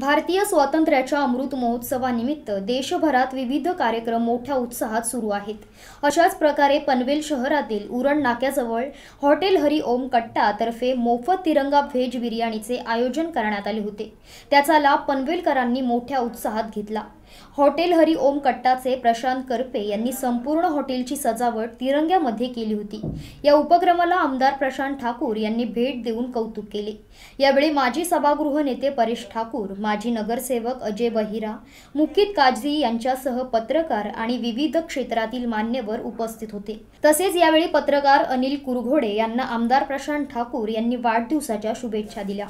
भारतीय स्वातंत्र्याच्या अमृत महोत्सवानिमित्त देशभरात विविध कार्यक्रम मोठ्या उत्साहात सुरू आहेत अशाच प्रकारे पनवेल शहरातील उरण नाक्याजवळ हॉटेल हरी ओम कट्टा तर्फे मोफत तिरंगा व्हेज बिर्याणीचे आयोजन करण्यात आले होते त्याचा लाभ पनवेलकरांनी मोठ्या उत्साहात घेतला हॉटेल हरी ओम कट्टाचे प्रशांत करपे यांनी संपूर्ण हॉटेलची सजावट तिरंग्यामध्ये केली होती या उपक्रमाला आमदार प्रशांत ठाकूर यांनी भेट देऊन कौतुक केले यावेळी माजी सभागृह नेते परेश ठाकूर माजी नगरसेवक अजय बहिरा मुकित काझी यांच्यासह पत्रकार आणि विविध क्षेत्रातील मान्यवर उपस्थित होते तसेच यावेळी पत्रकार अनिल कुरघोडे यांना आमदार प्रशांत ठाकूर यांनी वाढदिवसाच्या शुभेच्छा दिल्या